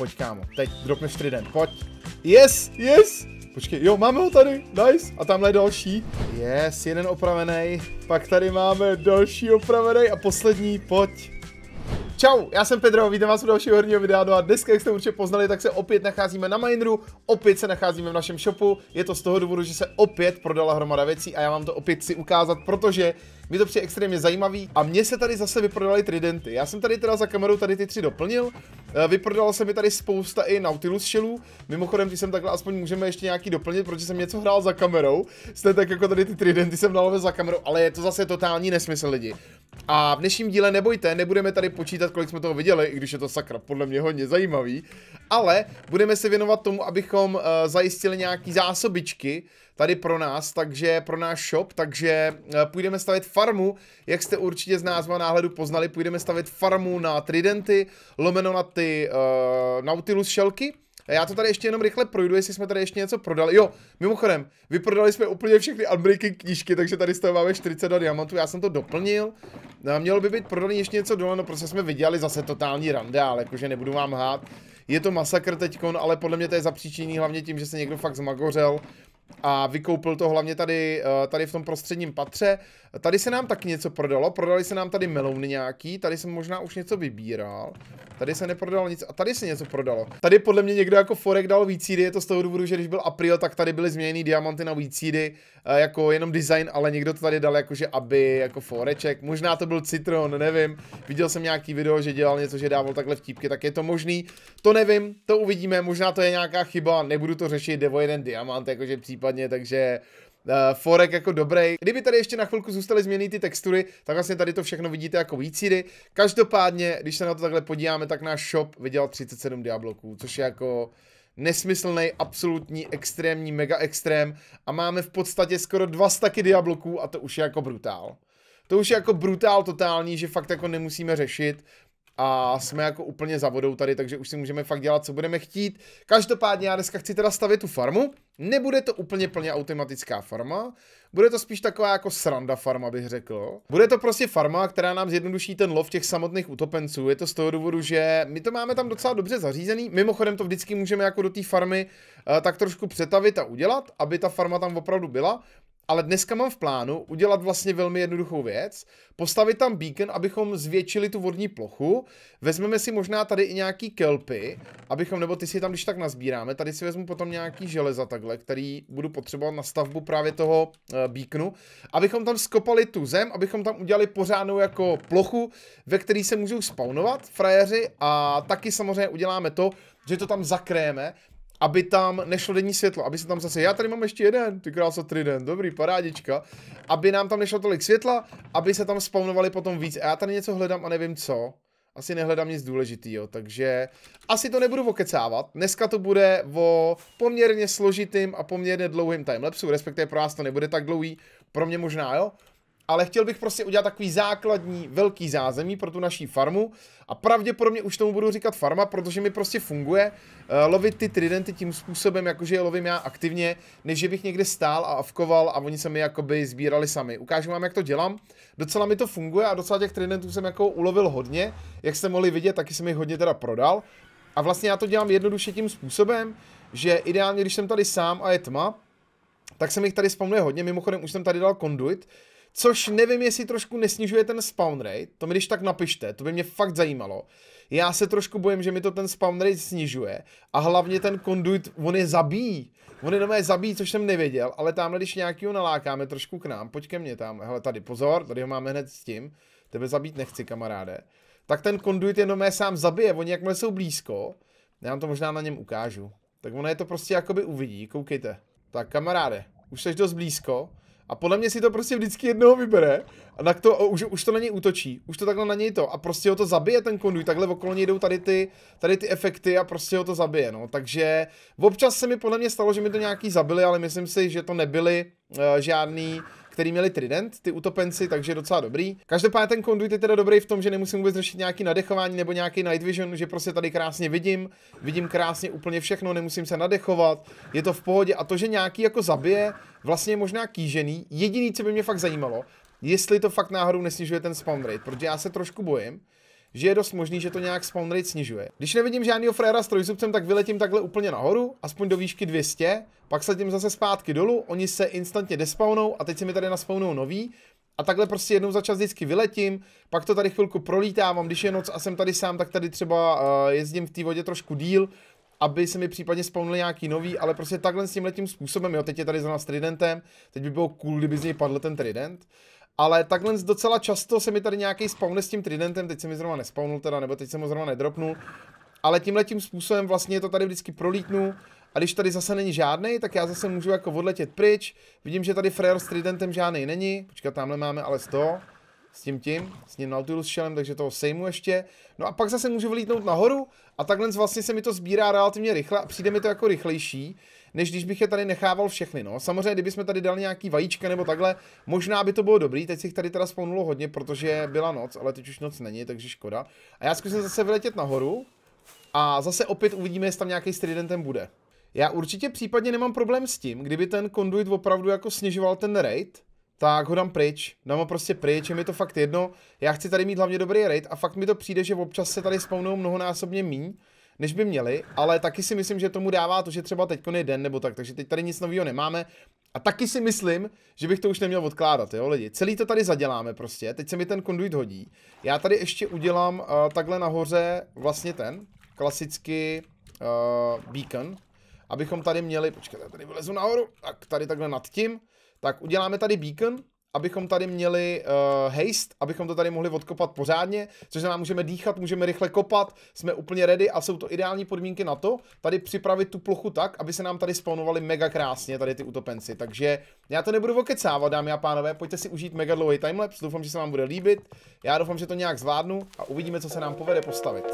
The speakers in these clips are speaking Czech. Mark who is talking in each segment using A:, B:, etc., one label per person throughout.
A: pojď kámo, teď mi trident, pojď. Yes, yes, Počkej, jo, máme ho tady, nice. A tamhle je další. Yes, jeden opravený. Pak tady máme další opravený a poslední, pojď. Čau, já jsem Pedro, vítám vás u dalšího horního videa. No a dneska, jak jste určitě poznali, tak se opět nacházíme na Mineru, opět se nacházíme v našem shopu. Je to z toho důvodu, že se opět prodala hromada věcí a já vám to opět chci ukázat, protože mi to přijde extrémně zajímavý a mně se tady zase vyprodaly tridenty. Já jsem tady teda za kamerou tady ty tři doplnil, Eh, Vyprodalo se mi tady spousta i Nautilus shellů. Mimochodem, ty jsem takhle aspoň můžeme ještě nějaký doplnit, protože jsem něco hrál za kamerou. Jste tak jako tady ty tridenty jsem dal za kamerou, ale je to zase totální nesmysl lidi. A v dnešním díle nebojte, nebudeme tady počítat, kolik jsme toho viděli, i když je to sakra, podle mě hodně zajímavý, ale budeme se věnovat tomu, abychom uh, zajistili nějaký zásobičky, tady pro nás, takže pro náš shop, takže eh, půjdeme stavit farmu, jak jste určitě z názva náhledu poznali, půjdeme stavit farmu na tridenty, lomeno na ty uh, Nautilus šelky, já to tady ještě jenom rychle projdu, jestli jsme tady ještě něco prodali. Jo, mimochodem, vyprodali jsme úplně všechny unbreaking knížky, takže tady z toho máme 42 diamantů, já jsem to doplnil. Eh, mělo by být prodaný ještě něco dole, no prostě jsme vydělali zase totální randál, jakože nebudu vám hát. Je to masakr teďkon, ale podle mě to je zapříčený hlavně tím, že se někdo fakt zmagořel a vykoupil to hlavně tady, eh, tady v tom prostředním patře. Tady se nám taky něco prodalo, prodali se nám tady melouny nějaký, tady jsem možná už něco vybíral, tady se neprodalo nic a tady se něco prodalo. Tady podle mě někdo jako Forek dal výcídy, je to z toho důvodu, že když byl April, tak tady byly změněny diamanty na výcídy, eh, jako jenom design, ale někdo to tady dal jakože aby, jako Foreček, možná to byl Citron, nevím, viděl jsem nějaký video, že dělal něco, že dával takhle vtípky, tak je to možný, to nevím, to uvidíme, možná to je nějaká chyba, nebudu to řešit, devo jeden diamant, jakože příp případně, takže uh, forek jako dobrý. Kdyby tady ještě na chvilku zůstaly změny ty textury, tak vlastně tady to všechno vidíte jako výcidy. Každopádně, když se na to takhle podíváme, tak náš shop vydělal 37 diabloků, což je jako nesmyslný, absolutní, extrémní, mega extrém a máme v podstatě skoro dva staky diabloků a to už je jako brutál. To už je jako brutál totální, že fakt jako nemusíme řešit a jsme jako úplně za vodou tady, takže už si můžeme fakt dělat, co budeme chtít. Každopádně já dneska chci teda stavět tu farmu. Nebude to úplně plně automatická farma, bude to spíš taková jako sranda farma, bych řekl. Bude to prostě farma, která nám zjednoduší ten lov těch samotných utopenců. Je to z toho důvodu, že my to máme tam docela dobře zařízený. Mimochodem to vždycky můžeme jako do té farmy uh, tak trošku přetavit a udělat, aby ta farma tam opravdu byla ale dneska mám v plánu udělat vlastně velmi jednoduchou věc, postavit tam beacon, abychom zvětšili tu vodní plochu, vezmeme si možná tady i nějaký kelpy, abychom, nebo ty si tam když tak nazbíráme, tady si vezmu potom nějaký železa takhle, který budu potřebovat na stavbu právě toho eh, beaconu, abychom tam skopali tu zem, abychom tam udělali pořádnou jako plochu, ve který se můžou spawnovat frajeři a taky samozřejmě uděláme to, že to tam zakréme, aby tam nešlo denní světlo, aby se tam zase, já tady mám ještě jeden, ty krása den, dobrý, parádička, aby nám tam nešlo tolik světla, aby se tam spawnovali potom víc a já tady něco hledám a nevím co, asi nehledám nic důležitýho, takže asi to nebudu okecávat. Dneska to bude o poměrně složitým a poměrně dlouhým timelapsu, respektive pro nás to nebude tak dlouhý, pro mě možná jo, ale chtěl bych prostě udělat takový základní velký zázemí pro tu naší farmu a pravděpodobně už tomu budu říkat farma, protože mi prostě funguje uh, lovit ty tridenty tím způsobem, jakože je lovím já aktivně, než že bych někde stál a avkoval a oni se mi jakoby sbírali sami. Ukážu vám, jak to dělám. Docela mi to funguje a docela těch tridentů jsem jako ulovil hodně, jak jste mohli vidět, taky jsem jich hodně teda prodal. A vlastně já to dělám jednoduše tím způsobem, že ideálně, když jsem tady sám a je tma, tak se mi jich tady spamuje hodně, mimochodem už jsem tady dal konduit, což nevím, jestli trošku nesnižuje ten spawn rate, to mi když tak napište, to by mě fakt zajímalo. Já se trošku bojím, že mi to ten spawn rate snižuje a hlavně ten konduit, on je zabíjí. On jenom je zabíjí, což jsem nevěděl, ale tamhle když nějakýho nalákáme trošku k nám, pojď ke mně tam, hele tady, pozor, tady ho máme hned s tím, tebe zabít nechci kamaráde. Tak ten konduit jenom je sám zabije, oni jakmile jsou blízko, já vám to možná na něm ukážu. Tak ono je to prostě jakoby uvidí, koukejte. Tak kamaráde, už jsi dost blízko, a podle mě si to prostě vždycky jednoho vybere. A tak to, už, už to na něj útočí. Už to takhle na něj to. A prostě ho to zabije ten konduj. Takhle okolo něj jdou tady ty, tady ty efekty a prostě ho to zabije. No. Takže občas se mi podle mě stalo, že mi to nějaký zabili, ale myslím si, že to nebyly uh, žádný který měli Trident, ty utopenci, takže docela dobrý. Každopádně ten konduit je teda dobrý v tom, že nemusím vůbec řešit nějaký nadechování nebo nějaký Night Vision, že prostě tady krásně vidím, vidím krásně úplně všechno, nemusím se nadechovat, je to v pohodě a to, že nějaký jako zabije, vlastně je možná kýžený. Jediný, co by mě fakt zajímalo, jestli to fakt náhodou nesnižuje ten spawn rate, protože já se trošku bojím, že je dost možný, že to nějak spawn rate snižuje. Když nevidím žádného frajera s trojzubcem, tak vyletím takhle úplně nahoru, aspoň do výšky 200, pak sedím zase zpátky dolů, oni se instantně despawnou a teď se mi tady naspawnou nový, a takhle prostě jednou za čas vždycky vyletím, pak to tady chvilku prolítávám, když je noc a jsem tady sám, tak tady třeba uh, jezdím v té vodě trošku díl, aby se mi případně spawnili nějaký nový, ale prostě takhle s tím letím způsobem, jo, teď je tady za nás tridentem, teď by bylo cool, kdyby z něj padl ten trident. Ale takhle docela často se mi tady nějaký spawnne s tím tridentem, teď se mi zrovna nespawnul teda, nebo teď se mu zrovna nedropnul. Ale tímhle tím způsobem vlastně to tady vždycky prolítnu. A když tady zase není žádný, tak já zase můžu jako odletět pryč. Vidím, že tady Frere s tridentem žádný není. Počkat, tamhle máme ale 100 s tím tím, s tím Nautilus šelem, takže toho sejmu ještě. No a pak zase můžu vlítnout nahoru a takhle vlastně se mi to sbírá relativně rychle a přijde mi to jako rychlejší, než když bych je tady nechával všechny. No. Samozřejmě, kdybychom tady dali nějaký vajíčka nebo takhle, možná by to bylo dobrý, teď si tady teda spolnulo hodně, protože byla noc, ale teď už noc není, takže škoda. A já zkusím zase vyletět nahoru a zase opět uvidíme, jestli tam nějaký stridentem bude. Já určitě případně nemám problém s tím, kdyby ten konduit opravdu jako snižoval ten rate, tak ho dám pryč. Dám ho prostě pryč, je mi to fakt jedno. Já chci tady mít hlavně dobrý raid a fakt mi to přijde, že občas se tady spawnou mnohonásobně míň, než by měli, ale taky si myslím, že tomu dává to, že třeba teď je den nebo tak, takže teď tady nic nového nemáme. A taky si myslím, že bych to už neměl odkládat, jo lidi. Celý to tady zaděláme prostě, teď se mi ten konduit hodí. Já tady ještě udělám uh, takhle nahoře vlastně ten, klasický uh, eh, beacon, abychom tady měli, počkejte, tady vylezu nahoru, tak tady takhle nad tím, tak uděláme tady beacon, abychom tady měli uh, haste, abychom to tady mohli odkopat pořádně, což nám můžeme dýchat, můžeme rychle kopat, jsme úplně ready a jsou to ideální podmínky na to, tady připravit tu plochu tak, aby se nám tady spawnovaly mega krásně tady ty utopenci, takže já to nebudu okecávat, dámy a pánové, pojďte si užít mega dlouhý timelapse, doufám, že se vám bude líbit, já doufám, že to nějak zvládnu a uvidíme, co se nám povede postavit.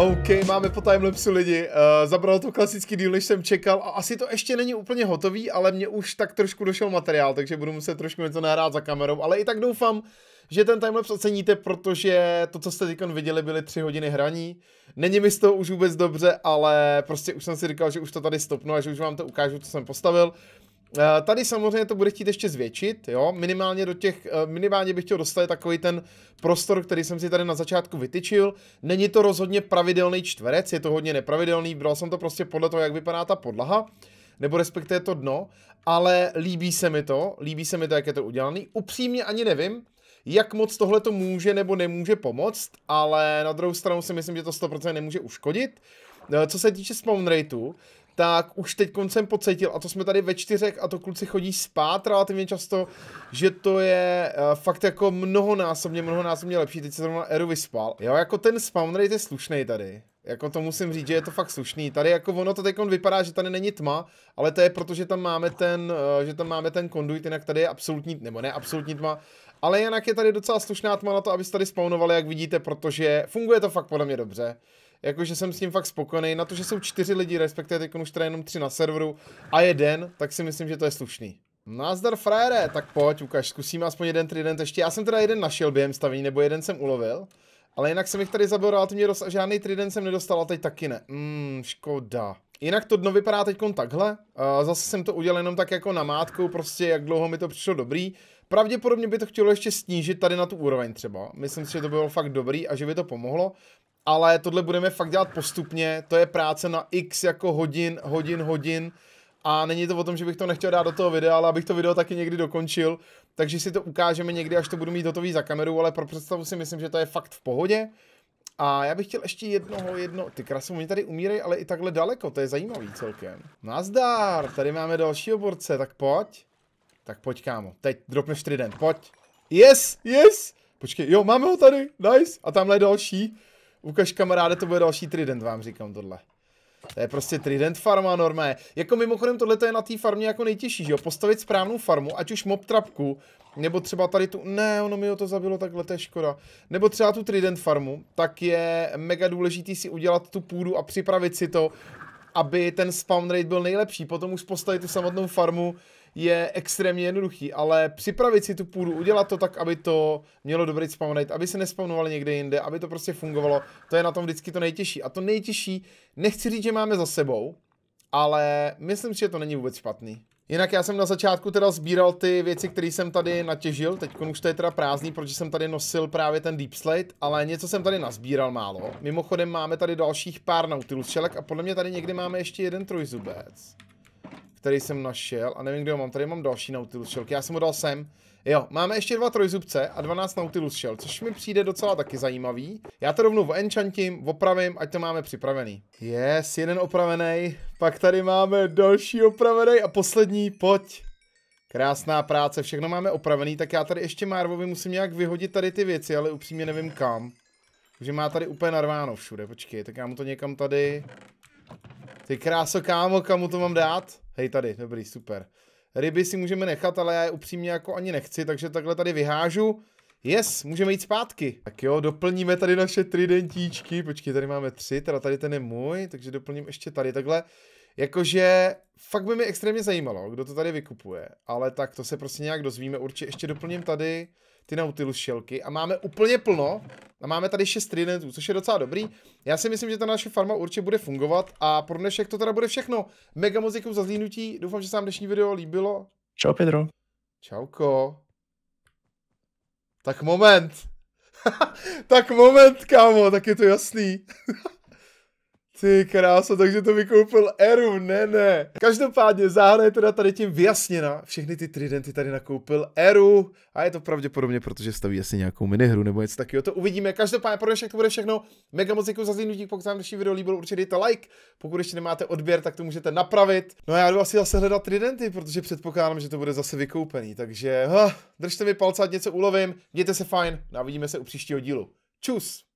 A: OK, máme po timelapsu lidi. Uh, eh, zabralo to klasický díl, než jsem čekal. A asi to ještě není úplně hotový, ale mě už tak trošku došel materiál, takže budu muset trošku něco nahrát za kamerou. Ale i tak doufám, že ten timelapse oceníte, protože to, co jste teď viděli, byly tři hodiny hraní. Není mi z toho už vůbec dobře, ale prostě už jsem si říkal, že už to tady stopnu a že už vám to ukážu, co jsem postavil. Eh, tady samozřejmě to bude chtít ještě zvětšit, jo, minimálně do těch, eh, minimálně bych chtěl dostat takový ten prostor, který jsem si tady na začátku vytyčil. Není to rozhodně pravidelný čtverec, je to hodně nepravidelný, bral jsem to prostě podle toho, jak vypadá ta podlaha, nebo respektive to dno, ale líbí se mi to, líbí se mi to, jak je to udělané. Upřímně ani nevím, jak moc tohle to může nebo nemůže pomoct, ale na druhou stranu si myslím, že to 100% nemůže uškodit. Eh, co se týče spawn rateu, tak už teď koncem pocítil, a to jsme tady ve čtyřech, a to kluci chodí spát relativně často, že to je uh, fakt jako mnohonásobně, mnohonásobně lepší. Teď se zrovna Eru vyspal. Jo, jako ten spawn rate je slušný tady. Jako to musím říct, že je to fakt slušný. Tady jako ono to teď vypadá, že tady není tma, ale to je proto, že tam máme ten, uh, že tam máme ten konduit, jinak tady je absolutní, nebo ne absolutní tma, ale jinak je tady docela slušná tma na to, abyste tady spawnovali, jak vidíte, protože funguje to fakt podle mě dobře jakože jsem s tím fakt spokojený. Na to, že jsou čtyři lidi, respektive teď už jenom tři na serveru a jeden, tak si myslím, že to je slušný. Nazdar frajere, tak pojď ukaž, zkusím aspoň jeden trident ještě. Já jsem teda jeden našel během stavění, nebo jeden jsem ulovil. Ale jinak jsem jich tady zabil relativně dost a žádný trident jsem nedostal a teď taky ne. Mmm, škoda. Jinak to dno vypadá teď takhle. Eh, zase jsem to udělal jenom tak jako namátkou, prostě jak dlouho mi to přišlo dobrý. Pravděpodobně by to chtělo ještě snížit tady na tu úroveň třeba. Myslím si, že to bylo fakt dobrý a že by to pomohlo ale tohle budeme fakt dělat postupně, to je práce na x jako hodin, hodin, hodin a není to o tom, že bych to nechtěl dát do toho videa, ale abych to video taky někdy dokončil, takže si to ukážeme někdy, až to budu mít hotový za kameru, ale pro představu si myslím, že to je fakt v pohodě. A já bych chtěl ještě jednoho, jedno, ty krasy, oni tady umírají, ale i takhle daleko, to je zajímavý celkem. Nazdar, tady máme další oborce. tak pojď. Tak pojď kámo, teď dropneš trident, pojď. Yes, yes, počkej, jo, máme ho tady, nice, a tamhle je další. Ukaž kamaráde, to bude další trident, vám říkám tohle. To je prostě Trident farma normé. Jako mimochodem tohle je na té farmě jako nejtěžší, že jo? Postavit správnou farmu, ať už mob trapku, nebo třeba tady tu, ne, ono mi ho to zabilo, takhle to je škoda. Nebo třeba tu Trident farmu, tak je mega důležitý si udělat tu půdu a připravit si to, aby ten spawn rate byl nejlepší. Potom už postavit tu samotnou farmu, je extrémně jednoduchý, ale připravit si tu půdu, udělat to tak, aby to mělo dobrý spawn rate, aby se nespawnovali někde jinde, aby to prostě fungovalo, to je na tom vždycky to nejtěžší. A to nejtěžší, nechci říct, že máme za sebou, ale myslím si, že to není vůbec špatný. Jinak já jsem na začátku teda sbíral ty věci, které jsem tady natěžil, teď už to je teda prázdný, protože jsem tady nosil právě ten deep slate, ale něco jsem tady nazbíral málo. Mimochodem máme tady dalších pár nautilus šelek a podle mě tady někdy máme ještě jeden trojzubec který jsem našel. A nevím, kde ho mám. Tady mám další Nautilus šelky, Já jsem ho dal sem. Jo, máme ještě dva trojzubce a 12 Nautilus šel, což mi přijde docela taky zajímavý. Já to rovnou enchantím, opravím, ať to máme připravený. Yes, jeden opravený. Pak tady máme další opravený a poslední, pojď. Krásná práce, všechno máme opravený, tak já tady ještě Marvovi musím nějak vyhodit tady ty věci, ale upřímně nevím kam. Takže má tady úplně narváno všude, počkej, tak já mu to někam tady... Ty kráso, kámo, kam mu to mám dát? Hej tady, dobrý, super. Ryby si můžeme nechat, ale já je upřímně jako ani nechci, takže takhle tady vyhážu. Yes, můžeme jít zpátky. Tak jo, doplníme tady naše tridentíčky. Počkej, tady máme tři, teda tady ten je můj, takže doplním ještě tady takhle. Jakože fakt by mi extrémně zajímalo, kdo to tady vykupuje, ale tak to se prostě nějak dozvíme. Určitě ještě doplním tady ty Nautilus šelky a máme úplně plno a máme tady 6 tridentů, což je docela dobrý. Já si myslím, že ta naše farma určitě bude fungovat a pro dnešek to teda bude všechno. Mega muziku za zlínutí, doufám, že se vám dnešní video líbilo. Čau Pedro. Čauko. Tak moment. tak moment, kámo, tak je to jasný. Ty krása, takže to vykoupil Eru, ne, ne. Každopádně záhada je teda tady tím vyjasněna. Všechny ty tridenty tady nakoupil Eru a je to pravděpodobně, protože staví asi nějakou minihru nebo něco takového. To uvidíme. Každopádně pro dnešek to bude všechno. Mega moc děkuji za zhlídnutí, pokud vám dnešní video líbilo, určitě dejte like. Pokud ještě nemáte odběr, tak to můžete napravit. No a já jdu asi zase hledat tridenty, protože předpokládám, že to bude zase vykoupený. Takže huh, držte mi palce, něco ulovím. Mějte se fajn no a vidíme se u příštího dílu. Čus!